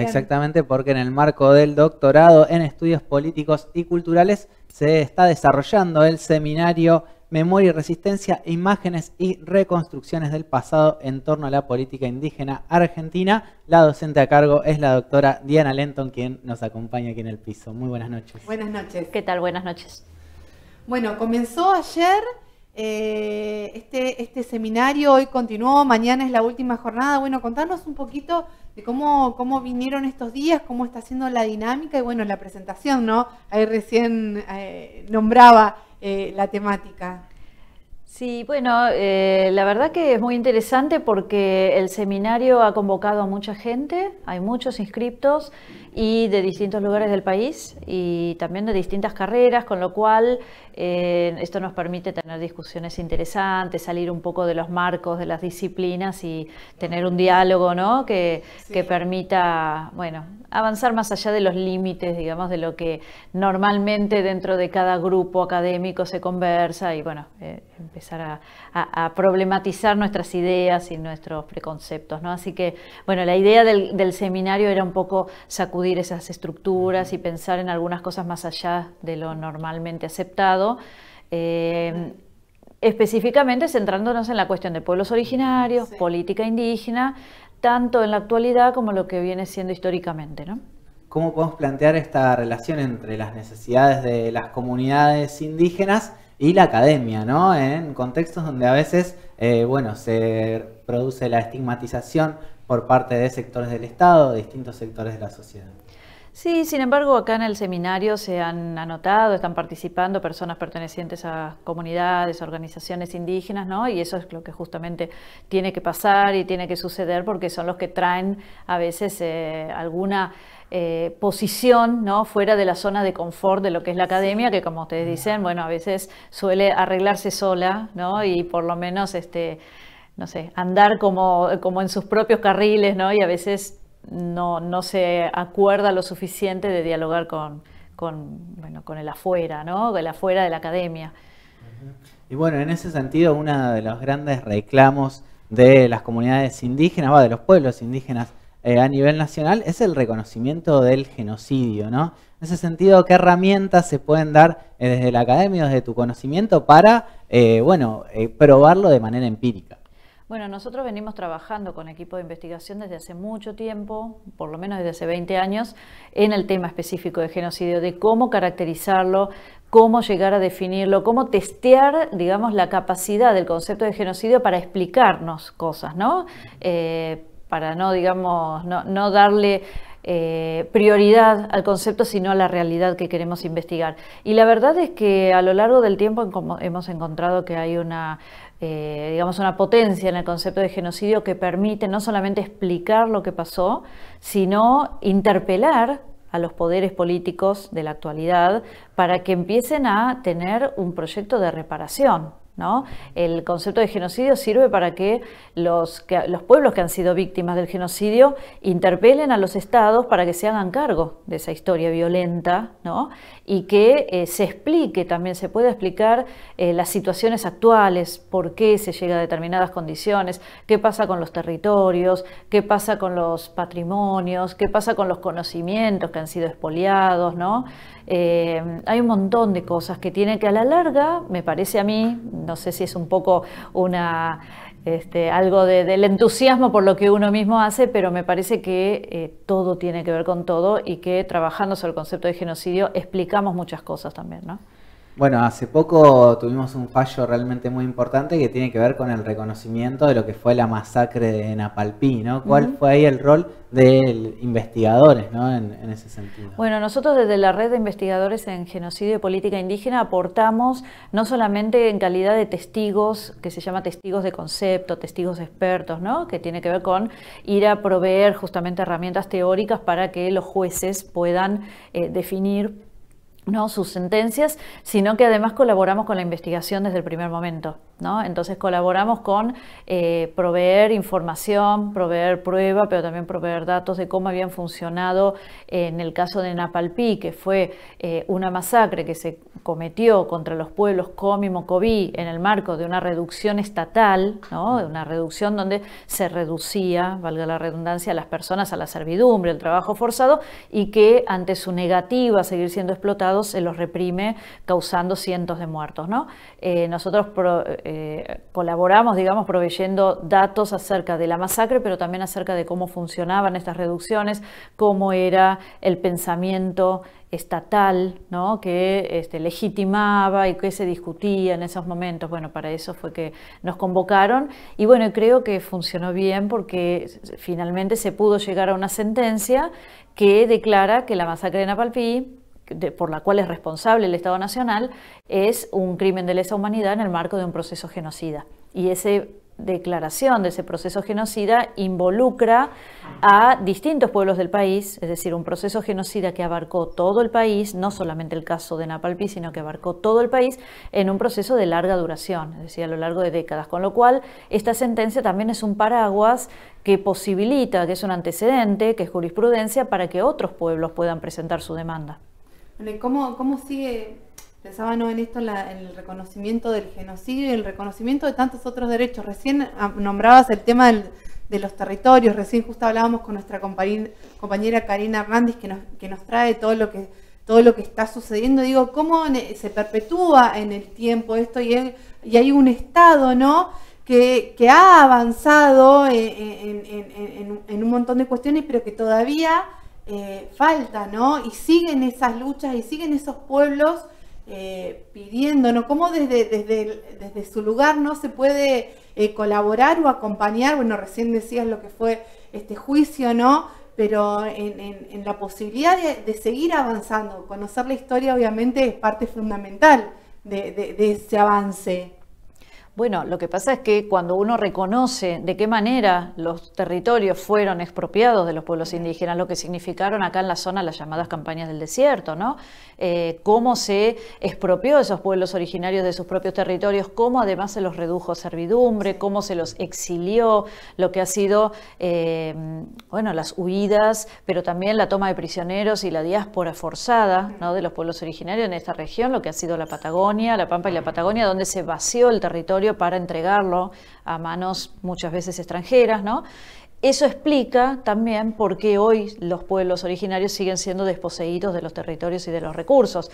Exactamente, porque en el marco del doctorado en estudios políticos y culturales se está desarrollando el seminario Memoria y Resistencia, Imágenes y Reconstrucciones del Pasado en torno a la política indígena argentina. La docente a cargo es la doctora Diana Lenton, quien nos acompaña aquí en el piso. Muy buenas noches. Buenas noches. ¿Qué tal? Buenas noches. Bueno, comenzó ayer eh, este, este seminario, hoy continuó, mañana es la última jornada. Bueno, contanos un poquito de cómo, vinieron estos días, cómo está siendo la dinámica y bueno, la presentación, ¿no? Ahí recién eh, nombraba eh, la temática. Sí, bueno, eh, la verdad que es muy interesante porque el seminario ha convocado a mucha gente, hay muchos inscriptos y de distintos lugares del país y también de distintas carreras, con lo cual eh, esto nos permite tener discusiones interesantes, salir un poco de los marcos de las disciplinas y tener un diálogo ¿no? que, permita bueno, avanzar más allá de los límites, digamos, de lo que normalmente dentro de cada grupo académico se conversa y bueno, eh, empezar a, problematizar nuestras ideas y nuestros preconceptos. ¿no? Así que, bueno, la idea del, del seminario era un poco sacudir esas estructuras y pensar en algunas cosas más allá de lo normalmente aceptado. Eh, específicamente centrándonos en la cuestión de pueblos originarios, política indígena, tanto en la actualidad como lo que viene siendo históricamente. ¿Cómo podemos plantear esta relación entre las necesidades de las comunidades indígenas y la academia, En contextos donde a veces, eh, bueno, se produce la estigmatización por parte de sectores del Estado, de distintos sectores de la sociedad. Sí, sin embargo, acá en el seminario se han anotado, están participando personas pertenecientes a comunidades, organizaciones indígenas, ¿no? Y eso es lo que justamente tiene que pasar y tiene que suceder porque son los que traen a veces eh, alguna eh, posición ¿no? fuera de la zona de confort de lo que es la academia, que como ustedes dicen, bueno, a veces suele arreglarse sola, ¿no? Y por lo menos este no sé, andar como, como en sus propios carriles, ¿no? Y a veces no, no se acuerda lo suficiente de dialogar con, con, bueno, con el afuera, ¿no? El afuera de la academia. Y bueno, en ese sentido, uno de los grandes reclamos de las comunidades indígenas, o de los pueblos indígenas eh, a nivel nacional, es el reconocimiento del genocidio, ¿no? En ese sentido, ¿qué herramientas se pueden dar eh, desde la academia, desde tu conocimiento, para, eh, bueno, probarlo de manera empírica? Bueno, nosotros venimos trabajando con equipo de investigación desde hace mucho tiempo, por lo menos desde hace 20 años, en el tema específico de genocidio, de cómo caracterizarlo, cómo llegar a definirlo, cómo testear, digamos, la capacidad del concepto de genocidio para explicarnos cosas, ¿no? Eh, para no, digamos, no, no darle eh, prioridad al concepto, sino a la realidad que queremos investigar. Y la verdad es que a lo largo del tiempo hemos encontrado que hay una eh, digamos, una potencia en el concepto de genocidio que permite no solamente explicar lo que pasó, sino interpelar a los poderes políticos de la actualidad para que empiecen a tener un proyecto de reparación el concepto de genocidio sirve para que los, los, pueblos que han sido víctimas del genocidio interpelen a los estados para que se hagan cargo de esa historia violenta y que eh, se explique, también se pueda explicar eh, las situaciones actuales, por qué se llega a determinadas condiciones, qué pasa con los territorios, qué pasa con los patrimonios, qué pasa con los conocimientos que han sido expoliados. ¿no? Eh, hay un montón de cosas que tiene, que a la larga, me parece a mí, no sé si es un poco una, este, algo del entusiasmo por lo que uno mismo hace, pero me parece que eh, todo tiene que ver con todo y que trabajando sobre el concepto de genocidio explicamos muchas cosas también, ¿no? Bueno, hace poco tuvimos un fallo realmente muy importante que tiene que ver con el reconocimiento de lo que fue la masacre de Napalpí, ¿no? ¿Cuál fue ahí el rol de investigadores, ¿no? En, ese sentido. Bueno, nosotros desde la red de investigadores en genocidio y política indígena aportamos no solamente en calidad de testigos, que se llama testigos de concepto, testigos expertos, ¿no? Que tiene que ver con ir a proveer justamente herramientas teóricas para que los jueces puedan eh, definir no sus sentencias, sino que además colaboramos con la investigación desde el primer momento. ¿no? Entonces colaboramos con eh, proveer información, proveer prueba, pero también proveer datos de cómo habían funcionado eh, en el caso de Napalpí, que fue eh, una masacre que se cometió contra los pueblos Comi y en el marco de una reducción estatal, ¿no? de una reducción donde se reducía, valga la redundancia, a las personas a la servidumbre, al trabajo forzado, y que ante su negativa a seguir siendo explotada, se los reprime causando cientos de muertos. ¿no? Eh, nosotros eh, colaboramos, digamos, proveyendo datos acerca de la masacre, pero también acerca de cómo funcionaban estas reducciones, cómo era el pensamiento estatal que este, legitimaba y que se discutía en esos momentos. Bueno, para eso fue que nos convocaron y bueno, creo que funcionó bien porque finalmente se pudo llegar a una sentencia que declara que la masacre de Napalpí por la cual es responsable el Estado Nacional es un crimen de lesa humanidad en el marco de un proceso genocida. Y esa declaración de ese proceso genocida involucra a distintos pueblos del país, es decir, un proceso genocida que abarcó todo el país, no solamente el caso de Napalpí, sino que abarcó todo el país en un proceso de larga duración, es decir, a lo largo de décadas, con lo cual esta sentencia también es un paraguas que posibilita, que es un antecedente, que es jurisprudencia para que otros pueblos puedan presentar su demanda. ¿cómo, sigue, pensábamos en esto, la, el reconocimiento del genocidio y el reconocimiento de tantos otros derechos? Recién ah, nombrabas el tema de los territorios, recién justo hablábamos con nuestra compañera, Karina Hernández que nos, que nos trae todo lo que todo lo que está sucediendo, digo, cómo se perpetúa en el tiempo esto y, hay un Estado, ¿no? Que, ha avanzado eh, en, un montón de cuestiones, pero que todavía eh, falta, ¿no? Y siguen esas luchas y siguen esos pueblos pidiéndonos eh, pidiendo, ¿Cómo desde, desde, desde su lugar no se puede eh, colaborar o acompañar? Bueno, recién decías lo que fue este juicio, ¿no? Pero en, la posibilidad de, seguir avanzando, conocer la historia obviamente es parte fundamental de ese avance. Bueno, lo que pasa es que cuando uno reconoce de qué manera los territorios fueron expropiados de los pueblos indígenas, lo que significaron acá en la zona las llamadas campañas del desierto, ¿no? Eh, cómo se expropió esos pueblos originarios de sus propios territorios, cómo además se los redujo a servidumbre, cómo se los exilió, lo que ha sido, eh, bueno, las huidas, pero también la toma de prisioneros y la diáspora forzada, De los pueblos originarios en esta región, lo que ha sido la Patagonia, la Pampa y la Patagonia, donde se vació el territorio para entregarlo a manos muchas veces extranjeras, ¿no? Eso explica también por qué hoy los pueblos originarios siguen siendo desposeídos de los territorios y de los recursos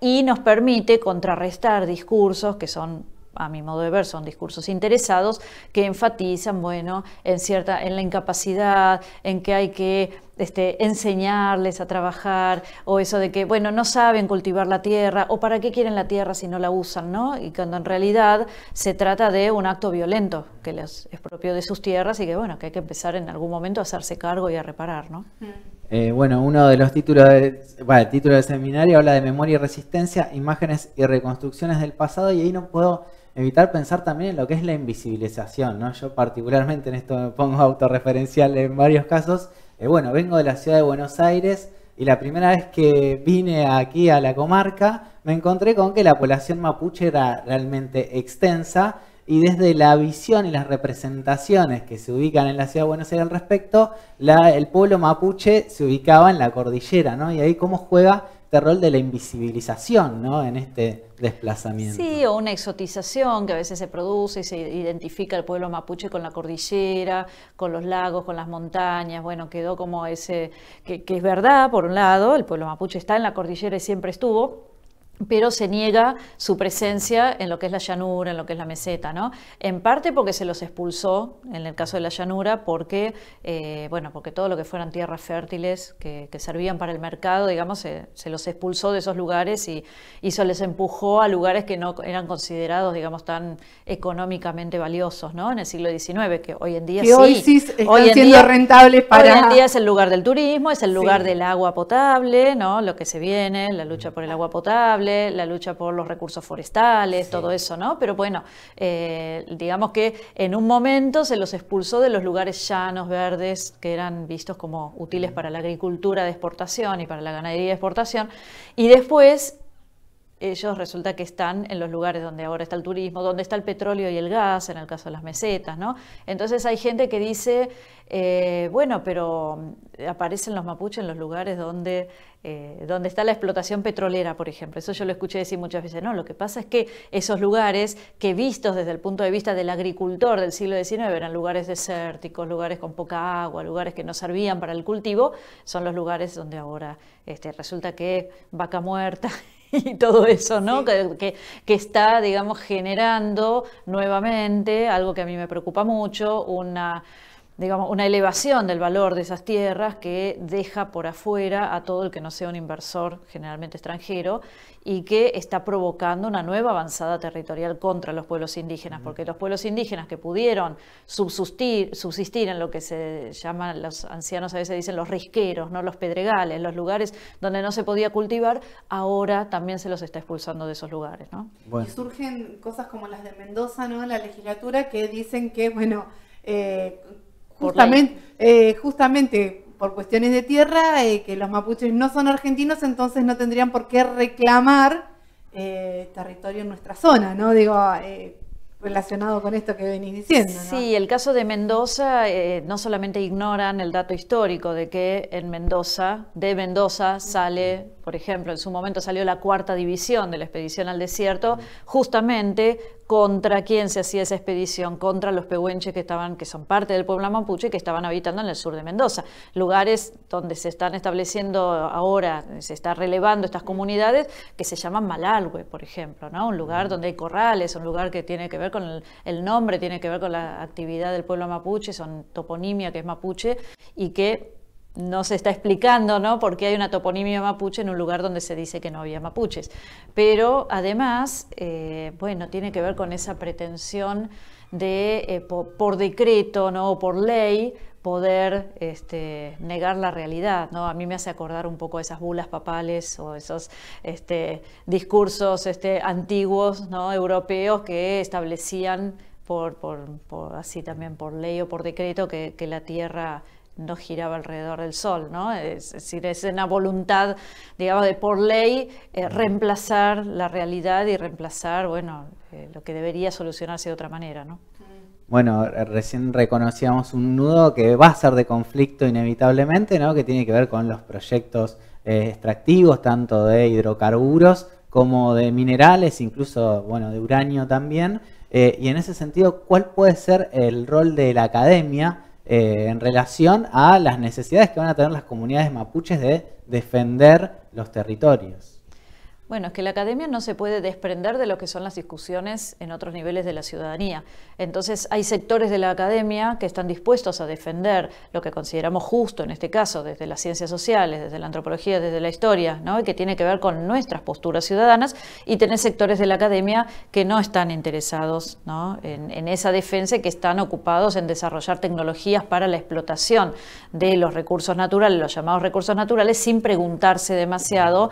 y nos permite contrarrestar discursos que son a mi modo de ver, son discursos interesados que enfatizan, bueno, en cierta, en la incapacidad, en que hay que este, enseñarles a trabajar, o eso de que, bueno, no saben cultivar la tierra, o para qué quieren la tierra si no la usan, ¿no? Y cuando en realidad se trata de un acto violento que les es propio de sus tierras y que, bueno, que hay que empezar en algún momento a hacerse cargo y a reparar, ¿no? Mm. Eh, bueno, uno de los títulos, el título del seminario habla de memoria y resistencia, imágenes y reconstrucciones del pasado, y ahí no puedo evitar pensar también en lo que es la invisibilización, ¿no? Yo particularmente en esto me pongo autorreferencial en varios casos. Eh, bueno, vengo de la ciudad de Buenos Aires y la primera vez que vine aquí a la comarca me encontré con que la población mapuche era realmente extensa y desde la visión y las representaciones que se ubican en la ciudad de Buenos Aires al respecto, el pueblo mapuche se ubicaba en la cordillera, ¿no? Y ahí cómo juega este rol de la invisibilización ¿no? en este desplazamiento. Sí, o una exotización que a veces se produce y se identifica el pueblo mapuche con la cordillera, con los lagos, con las montañas. Bueno, quedó como ese, que, que es verdad, por un lado, el pueblo mapuche está en la cordillera y siempre estuvo, pero se niega su presencia en lo que es la llanura, en lo que es la meseta, ¿no? En parte porque se los expulsó, en el caso de la llanura, porque, eh, bueno, porque todo lo que fueran tierras fértiles que, servían para el mercado, digamos, se, los expulsó de esos lugares y, eso se les empujó a lugares que no eran considerados, digamos, tan económicamente valiosos, ¿no? En el siglo XIX, que hoy en día sí. Hoy sí siendo rentables para... Hoy en día es el lugar del turismo, es el lugar del agua potable, ¿no? Lo que se viene, la lucha mm. por el agua potable, la lucha por los recursos forestales, todo eso, ¿no? Pero bueno, eh, digamos que en un momento se los expulsó de los lugares llanos, verdes, que eran vistos como útiles para la agricultura de exportación y para la ganadería de exportación, y después ellos resulta que están en los lugares donde ahora está el turismo, donde está el petróleo y el gas, en el caso de las mesetas, ¿no? Entonces hay gente que dice, eh, bueno, pero eh, aparecen los mapuches en los lugares donde, eh, donde está la explotación petrolera, por ejemplo. Eso yo lo escuché decir muchas veces. No, lo que pasa es que esos lugares, que vistos desde el punto de vista del agricultor del siglo XIX, eran lugares desérticos, lugares con poca agua, lugares que no servían para el cultivo, son los lugares donde ahora este, resulta que vaca muerta y todo eso, ¿no? que, que, está, digamos, generando nuevamente algo que a mí me preocupa mucho, una digamos, una elevación del valor de esas tierras que deja por afuera a todo el que no sea un inversor generalmente extranjero y que está provocando una nueva avanzada territorial contra los pueblos indígenas, porque los pueblos indígenas que pudieron subsistir, en lo que se llaman, los ancianos a veces dicen los risqueros, no los pedregales, los lugares donde no se podía cultivar, ahora también se los está expulsando de esos lugares. ¿no? Y surgen cosas como las de Mendoza, ¿no? La legislatura que dicen que, bueno, eh, justamente, eh, justamente por cuestiones de tierra, eh, que los mapuches no son argentinos, entonces no tendrían por qué reclamar eh, territorio en nuestra zona, ¿no? Digo, relacionado con esto que venís diciendo. Sí, el caso de Mendoza no solamente ignoran el dato histórico de que en Mendoza, de Mendoza sale por ejemplo, en su momento salió la cuarta división de la expedición al desierto, justamente contra quién se hacía esa expedición, contra los pehuenches que estaban, que son parte del pueblo mapuche y que estaban habitando en el sur de Mendoza, lugares donde se están estableciendo ahora, se está relevando estas comunidades que se llaman Malalhue, por ejemplo, ¿no? Un lugar donde hay corrales, un lugar que tiene que ver con el, el nombre, tiene que ver con la actividad del pueblo mapuche, son toponimia que es mapuche y que no se está explicando, ¿no? qué hay una toponimia mapuche en un lugar donde se dice que no había mapuches. Pero además, eh, bueno, tiene que ver con esa pretensión de, eh, por, decreto, ¿no? O por ley, poder este, negar la realidad. ¿no? A mí me hace acordar un poco esas bulas papales o esos este, discursos este, antiguos europeos que establecían por, así también por ley o por decreto que la tierra no giraba alrededor del Sol, ¿no? Es decir, es una voluntad, digamos, de por ley eh, reemplazar la realidad y reemplazar, bueno, eh, lo que debería solucionarse de otra manera, ¿no? Bueno, eh, recién reconocíamos un nudo que va a ser de conflicto inevitablemente, ¿no? Que tiene que ver con los proyectos extractivos, tanto de hidrocarburos como de minerales, incluso, bueno, de uranio también. y en ese sentido, ¿cuál puede ser el rol de la academia? Eh, en relación a las necesidades que van a tener las comunidades mapuches de defender los territorios. Bueno, es que la academia no se puede desprender de lo que son las discusiones en otros niveles de la ciudadanía. Entonces, hay sectores de la academia que están dispuestos a defender lo que consideramos justo, en este caso, desde las ciencias sociales, desde la antropología, desde la historia, ¿no? y que tiene que ver con nuestras posturas ciudadanas, y tener sectores de la academia que no están interesados En, en esa defensa y que están ocupados en desarrollar tecnologías para la explotación de los recursos naturales, los llamados recursos naturales, sin preguntarse demasiado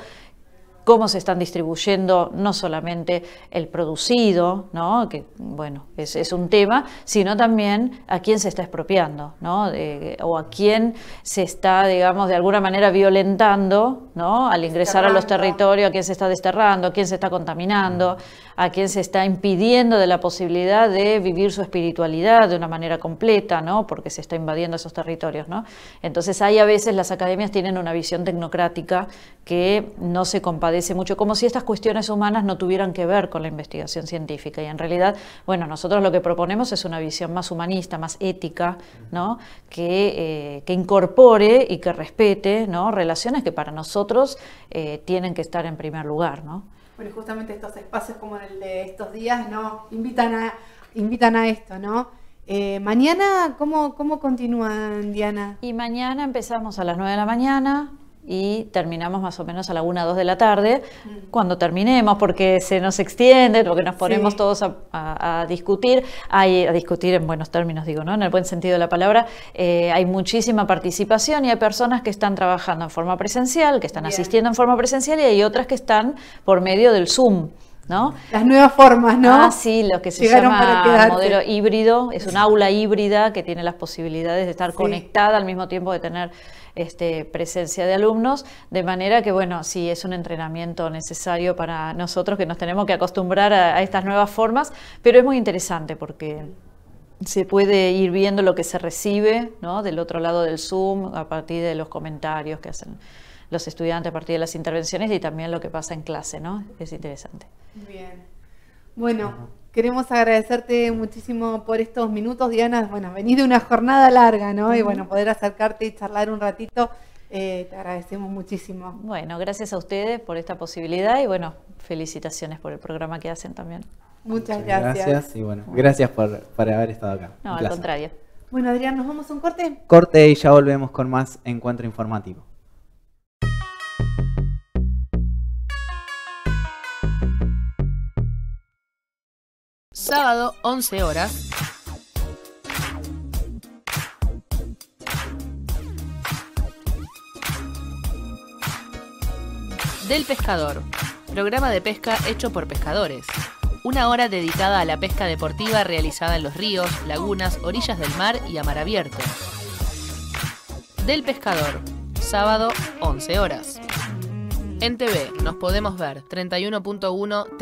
cómo se están distribuyendo no solamente el producido, ¿no? que bueno, es, un tema, sino también a quién se está expropiando, ¿no? Eh, o a quién se está, digamos, de alguna manera violentando ¿no? al ingresar a los territorios, a quién se está desterrando, a quién se está contaminando. Mm a quien se está impidiendo de la posibilidad de vivir su espiritualidad de una manera completa, ¿no? porque se está invadiendo esos territorios. ¿no? Entonces hay a veces las academias tienen una visión tecnocrática que no se compadece mucho, como si estas cuestiones humanas no tuvieran que ver con la investigación científica. Y en realidad, bueno, nosotros lo que proponemos es una visión más humanista, más ética, ¿no? que, eh, incorpore y que respete ¿no? relaciones que para nosotros eh, tienen que estar en primer lugar. ¿no? bueno, justamente estos espacios como el de estos días, ¿no? Invitan a, invitan a esto, ¿no? Eh, mañana, ¿cómo, ¿cómo continúan, Diana? Y mañana empezamos a las 9 de la mañana, y terminamos más o menos a la 1 o 2 de la tarde, cuando terminemos, porque se nos extiende, porque nos ponemos todos a, discutir, hay, a discutir en buenos términos, digo, ¿no? en el buen sentido de la palabra, eh, hay muchísima participación y hay personas que están trabajando en forma presencial, que están asistiendo en forma presencial y hay otras que están por medio del Zoom. ¿no? Las nuevas formas, ¿no? Ah, sí, lo que se llama modelo híbrido, es un aula híbrida que tiene las posibilidades de estar conectada al mismo tiempo de tener este, presencia de alumnos, de manera que, bueno, sí, es un entrenamiento necesario para nosotros que nos tenemos que acostumbrar a, a estas nuevas formas, pero es muy interesante porque se puede ir viendo lo que se recibe ¿no? del otro lado del Zoom a partir de los comentarios que hacen los estudiantes a partir de las intervenciones y también lo que pasa en clase, ¿no? Es interesante. Bien. Bueno, queremos agradecerte muchísimo por estos minutos, Diana. Bueno, venís de una jornada larga, ¿no? Y bueno, poder acercarte y charlar un ratito. Eh, te agradecemos muchísimo. Bueno, gracias a ustedes por esta posibilidad y bueno, felicitaciones por el programa que hacen también. Muchas, gracias. Gracias y bueno, gracias por, por haber estado acá. No, al contrario. Bueno, Adrián, ¿nos vamos a un corte? Corte y ya volvemos con más encuentro informativo. sábado 11 horas. Del Pescador, programa de pesca hecho por pescadores. Una hora dedicada a la pesca deportiva realizada en los ríos, lagunas, orillas del mar y a mar abierto. Del Pescador, sábado 11 horas. En TV nos podemos ver 31.1